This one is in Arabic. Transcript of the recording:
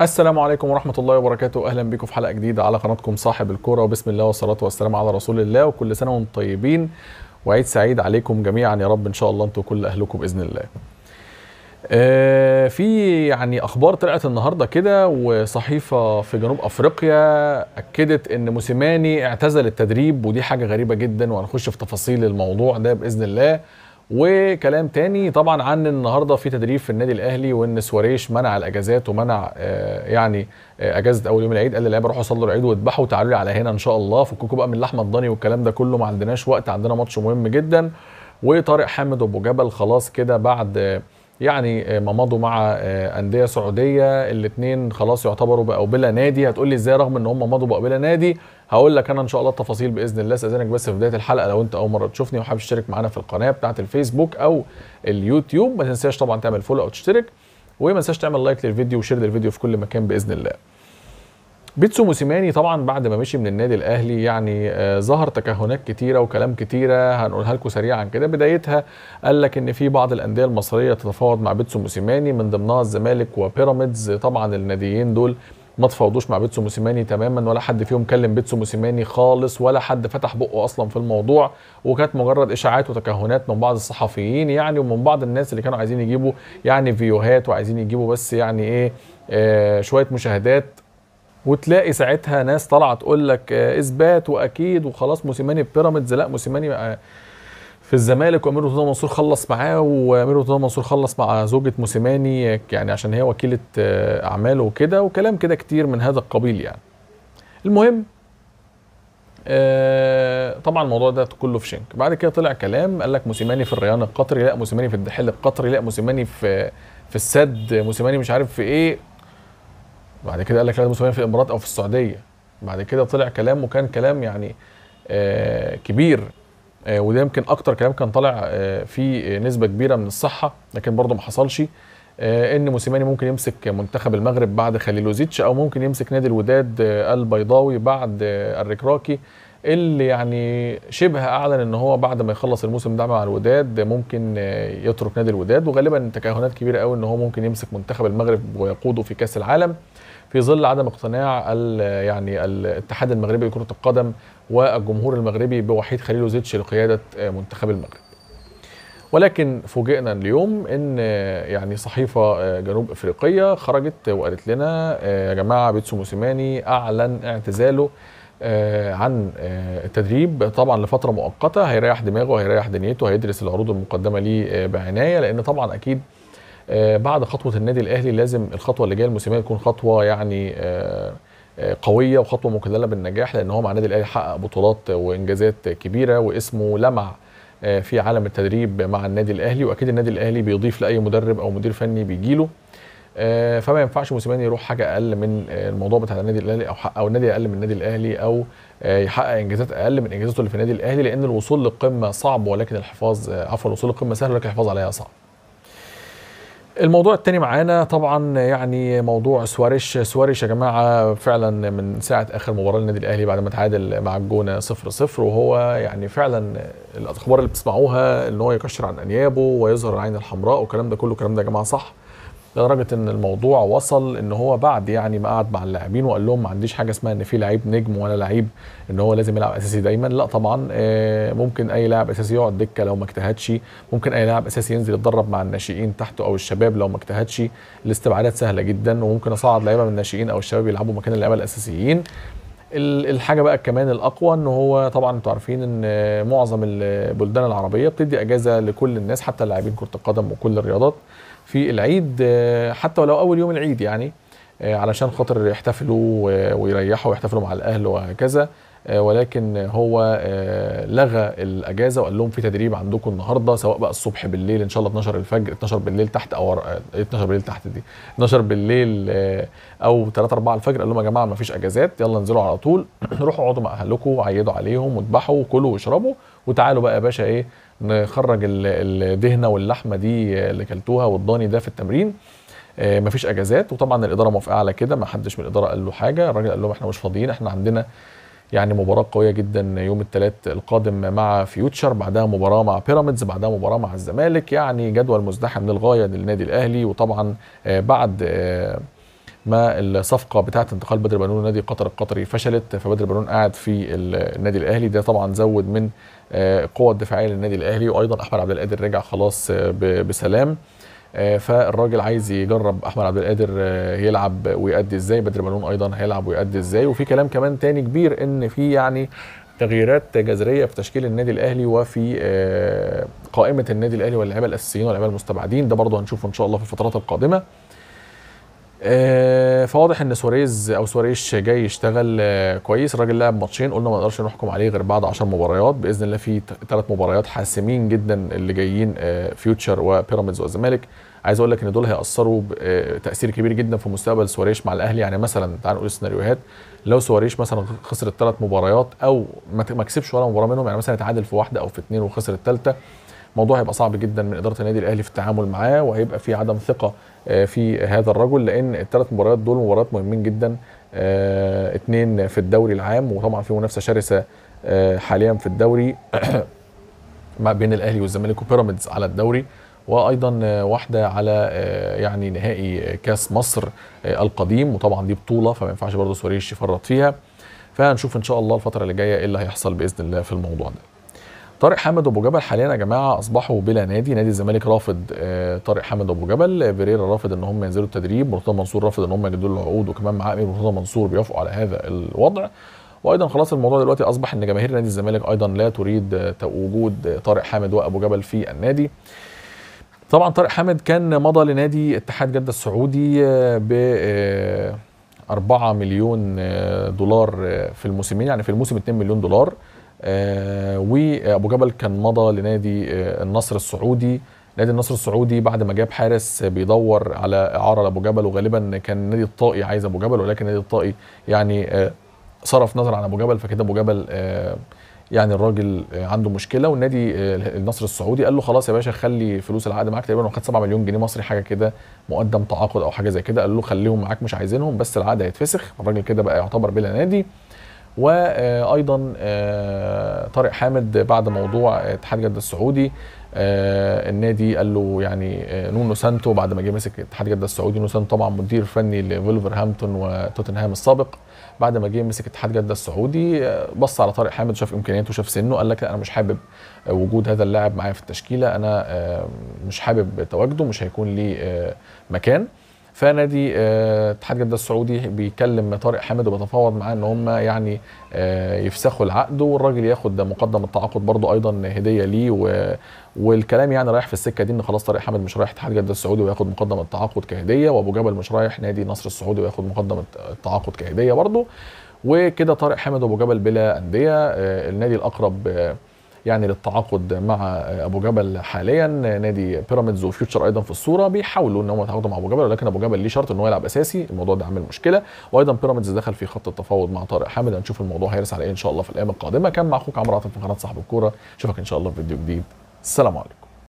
السلام عليكم ورحمة الله وبركاته أهلا بكم في حلقة جديدة على قناتكم صاحب الكورة وبسم الله والصلاة والسلام على رسول الله وكل سنة وانتم طيبين وعيد سعيد عليكم جميعا يا رب إن شاء الله أنتم وكل أهلكم بإذن الله آه في يعني اخبار طلعت النهارده كده وصحيفه في جنوب افريقيا اكدت ان موسيماني اعتزل التدريب ودي حاجه غريبه جدا وهنخش في تفاصيل الموضوع ده باذن الله وكلام تاني طبعا عن النهارده في تدريب في النادي الاهلي وان سواريش منع الاجازات ومنع آه، يعني آه، اجازه اول يوم العيد قال للعيبه روحوا صلوا العيد واذبحوا وتعالوا لي على هنا ان شاء الله فككوا بقى من اللحمه الضاني والكلام ده كله ما عندناش وقت عندنا ماتش مهم جدا وطارق حامد وابو جبل خلاص كده بعد يعني آه، مضوا مع آه، انديه سعوديه الاثنين خلاص يعتبروا بقوا بلا نادي هتقول لي ازاي رغم ان هم مضوا بقوا بلا نادي هقول لك انا ان شاء الله التفاصيل باذن الله استاذنك بس في بدايه الحلقه لو انت اول مره تشوفني وحابب تشترك معانا في القناه بتاعه الفيسبوك او اليوتيوب ما تنساش طبعا تعمل فولو او تشترك وما تنساش تعمل لايك للفيديو وشير للفيديو في كل مكان باذن الله بيتسو موسيماني طبعا بعد ما مشي من النادي الاهلي يعني آه، ظهر تكهنات كتيره وكلام كتيره هنقولها لكم سريعا كده بدايتها قال لك ان في بعض الانديه المصريه تتفاوض مع بيتسو موسيماني من ضمنها الزمالك وبيراميدز طبعا الناديين دول ما تفاوضوش مع بيتسو موسيماني تماما ولا حد فيهم كلم بيتسو موسيماني خالص ولا حد فتح بقه اصلا في الموضوع وكانت مجرد اشاعات وتكهنات من بعض الصحفيين يعني ومن بعض الناس اللي كانوا عايزين يجيبوا يعني فيوهات وعايزين يجيبوا بس يعني ايه آه شويه مشاهدات وتلاقي ساعتها ناس طالعه تقول لك آه، اثبات واكيد وخلاص موسيماني في بيراميدز لا موسيماني آه، في الزمالك وامير رضا منصور خلص معاه وامير رضا منصور خلص مع زوجة موسيماني يعني عشان هي وكيلة آه، اعماله وكده وكلام كده كتير من هذا القبيل يعني. المهم آه طبعا الموضوع ده كله في شنك بعد كده طلع كلام قال لك موسيماني في الريان القطري لا موسيماني في الدحيل القطري لا موسيماني في في السد موسيماني مش عارف في ايه بعد كده قال لك لا ده مسؤولين في الامارات او في السعوديه بعد كده طلع كلام وكان كلام يعني آه كبير آه وده يمكن اكتر كلام كان طالع آه فيه نسبه كبيره من الصحه لكن برضه ما حصلش آه، ان موسيماني ممكن يمسك منتخب المغرب بعد خليلوزيتش او ممكن يمسك نادي الوداد آه، البيضاوي بعد آه، الركراكي اللي يعني شبه اعلن ان هو بعد ما يخلص الموسم ده مع الوداد ممكن يترك نادي الوداد وغالبا تكهنات كبيره قوي ان هو ممكن يمسك منتخب المغرب ويقوده في كاس العالم في ظل عدم اقتناع يعني الاتحاد المغربي لكرة القدم والجمهور المغربي بوحيد وزيتش لقيادة آه، منتخب المغرب ولكن فوجئنا اليوم ان آه، يعني صحيفه آه، جنوب افريقيه خرجت وقالت لنا يا جماعه بيتسو موسيماني اعلن اعتزاله عن التدريب طبعا لفتره مؤقته هيريح دماغه هيريح دنيته هيدرس العروض المقدمه ليه بعنايه لان طبعا اكيد آه، بعد خطوه النادي الاهلي لازم الخطوه اللي جايه الموسميه تكون خطوه يعني آه، آه، قويه وخطوه مكلله بالنجاح لان هو مع النادي الاهلي حقق بطولات وانجازات كبيره واسمه لمع في عالم التدريب مع النادي الاهلي واكيد النادي الاهلي بيضيف لاي مدرب او مدير فني بيجي له فما ينفعش موسيماني يروح حاجه اقل من الموضوع بتاع النادي الاهلي او حق او النادي اقل من النادي الاهلي او يحقق انجازات اقل من انجازاته اللي في النادي الاهلي لان الوصول للقمه صعب ولكن الحفاظ عفوا الوصول للقمه سهل ولكن الحفاظ عليها صعب الموضوع الثاني معانا طبعا يعني موضوع سواريش سواريش يا جماعه فعلا من ساعه اخر مباراه للنادي الاهلي بعد ما تعادل مع الجونه 0 0 وهو يعني فعلا الاخبار اللي بتسمعوها ان هو يكشر عن انيابه ويظهر العين الحمراء والكلام ده كله الكلام ده يا جماعه صح لدرجه ان الموضوع وصل ان هو بعد يعني ما قعد مع اللاعبين وقال لهم ما عنديش حاجه اسمها ان في لعيب نجم ولا لعيب ان هو لازم يلعب اساسي دايما لا طبعا آه، ممكن اي لاعب اساسي يقعد دكه لو ما اجتهدش ممكن اي لاعب اساسي ينزل يتدرب مع الناشئين تحته او الشباب لو ما اجتهدش الاستبعادات سهله جدا وممكن اصعد لعيبه من الناشئين او الشباب يلعبوا مكان اللعيبه الاساسيين الحاجه بقى كمان الاقوى ان هو طبعا انتوا عارفين ان معظم البلدان العربيه بتدي اجازه لكل الناس حتى لاعبين كره القدم وكل الرياضات في العيد آه، حتى ولو اول يوم العيد يعني آه، علشان خاطر يحتفلوا آه، ويريحوا ويحتفلوا مع الاهل وهكذا ولكن هو لغى الاجازه وقال لهم في تدريب عندكم النهارده سواء بقى الصبح بالليل ان شاء الله 12 الفجر 12 بالليل تحت او 12 بالليل تحت دي 12 بالليل او 3 4 الفجر قال لهم يا جماعه ما فيش اجازات يلا انزلوا على طول روحوا اقعدوا مع اهلكم وعيدوا عليهم واذبحوا وكلوا واشربوا وتعالوا بقى يا باشا ايه نخرج الدهنه واللحمه دي اللي كلتوها والضاني ده في التمرين آه، مفيش اجازات وطبعا الاداره موافقه على كده ما حدش من الاداره قال له حاجه الراجل قال لهم احنا مش فاضيين احنا عندنا يعني مباراه قويه جدا يوم الثلاث القادم مع فيوتشر بعدها مباراه مع بيراميدز بعدها مباراه مع الزمالك يعني جدول مزدحم للغايه للنادي الاهلي وطبعا آه، بعد آه، ما الصفقه بتاعت انتقال بدر بنون نادي قطر القطري فشلت فبدر بنون قاعد في النادي الاهلي ده طبعا زود من القوه آه، الدفاعيه للنادي الاهلي وايضا احمد عبد القادر رجع خلاص آه، بسلام آه، فالراجل عايز يجرب احمد عبد القادر يلعب ويأدي ازاي بدر بنون ايضا هيلعب ويأدي ازاي وفي كلام كمان تاني كبير ان في يعني تغييرات جذريه في تشكيل النادي الاهلي وفي قائمه النادي الاهلي واللعيبه الاساسيين واللعيبه المستبعدين ده برضه هنشوفه ان شاء الله في الفترات القادمه آه، فواضح ان سواريز او سواريش جاي يشتغل آه، كويس الراجل لعب ماتشين قلنا ما نقدرش نحكم عليه غير بعد 10 مباريات باذن الله في ثلاث مباريات حاسمين جدا اللي جايين فيوتشر آه، وبيراميدز والزمالك عايز اقول لك ان دول هياثروا تاثير كبير جدا في مستقبل سواريش مع الاهلي يعني مثلا تعال نقول السيناريوهات لو سواريش مثلا خسر الثلاث مباريات او ما كسبش ولا مباراه منهم يعني مثلا اتعادل في واحده او في اثنين وخسر الثالثه الموضوع هيبقى صعب جدا من اداره النادي الاهلي في التعامل معاه وهيبقى في عدم ثقه آه، في هذا الرجل لان الثلاث مباريات دول مباريات مهمين جدا اثنين آه، في الدوري العام وطبعا في منافسه شرسه آه، حاليا في الدوري ما بين الاهلي والزمالك وبيراميدز على الدوري وايضا واحده على يعني نهائي كاس مصر القديم وطبعا دي بطوله فما ينفعش برضه سوريش يفرط فيها فهنشوف ان شاء الله الفتره اللي جايه ايه اللي هيحصل باذن الله في الموضوع ده طارق حامد ابو جبل حاليا يا جماعه اصبحوا بلا نادي نادي الزمالك رافض آه، طارق حامد ابو جبل فيريرا رافض ان هم ينزلوا التدريب مرتضى منصور رافض ان هم يجددوا له عقود وكمان مع امير مرتضى منصور بيوافقوا على هذا الوضع وايضا خلاص الموضوع دلوقتي اصبح ان جماهير نادي الزمالك ايضا لا تريد وجود طارق حامد وابو جبل في النادي طبعا طارق حامد كان مضى لنادي اتحاد جده السعودي آه، ب 4 آه، مليون دولار في الموسمين يعني في الموسم 2 مليون دولار آه، وابو جبل كان مضى لنادي آه، النصر السعودي نادي النصر السعودي بعد ما جاب حارس بيدور على اعاره لابو جبل وغالبا كان نادي الطائي عايز ابو جبل ولكن نادي الطائي يعني آه، صرف نظر عن ابو جبل فكده ابو جبل يعني الراجل عنده مشكله والنادي النصر السعودي قال له خلاص يا باشا خلي فلوس العقد معاك تقريبا واخد 7 مليون جنيه مصري حاجه كده مقدم تعاقد او حاجه زي كده قال له خليهم معاك مش عايزينهم بس العقد هيتفسخ الراجل كده بقى يعتبر بلا نادي وايضا آه، طارق حامد بعد موضوع اتحاد جده السعودي آه، النادي قال له يعني آه، نونو سانتو بعد ما جه مسك اتحاد جده السعودي نونو سانتو طبعا مدير فني لولفرهامبتون وتوتنهام السابق بعد ما جه مسك اتحاد جده السعودي بص على طارق حامد شاف امكانياته شاف سنه قال لك انا مش حابب وجود هذا اللاعب معايا في التشكيله انا مش حابب تواجده مش هيكون لي مكان فنادي آه، اتحاد جده السعودي بيكلم طارق حامد وبيتفاوض معاه ان هم يعني آه، يفسخوا العقد والراجل ياخد مقدم التعاقد برضه ايضا هديه ليه و... والكلام يعني رايح في السكه دي ان خلاص طارق حامد مش رايح اتحاد جده السعودي وياخد مقدم التعاقد كهديه وابو جبل مش رايح نادي نصر السعودي وياخد مقدم التعاقد كهديه برضه وكده طارق حامد وابو جبل بلا انديه آه، النادي الاقرب يعني للتعاقد مع ابو جبل حاليا نادي بيراميدز وفيوتشر ايضا في الصوره بيحاولوا ان هم يتعاقدوا مع ابو جبل ولكن ابو جبل ليه شرط ان هو يلعب اساسي الموضوع ده عامل مشكله وايضا بيراميدز دخل في خط التفاوض مع طارق حامد هنشوف الموضوع هيرس على ايه ان شاء الله في الايام القادمه كان مع اخوك عمرو عاطف في قناه صاحب الكوره اشوفك ان شاء الله في فيديو جديد السلام عليكم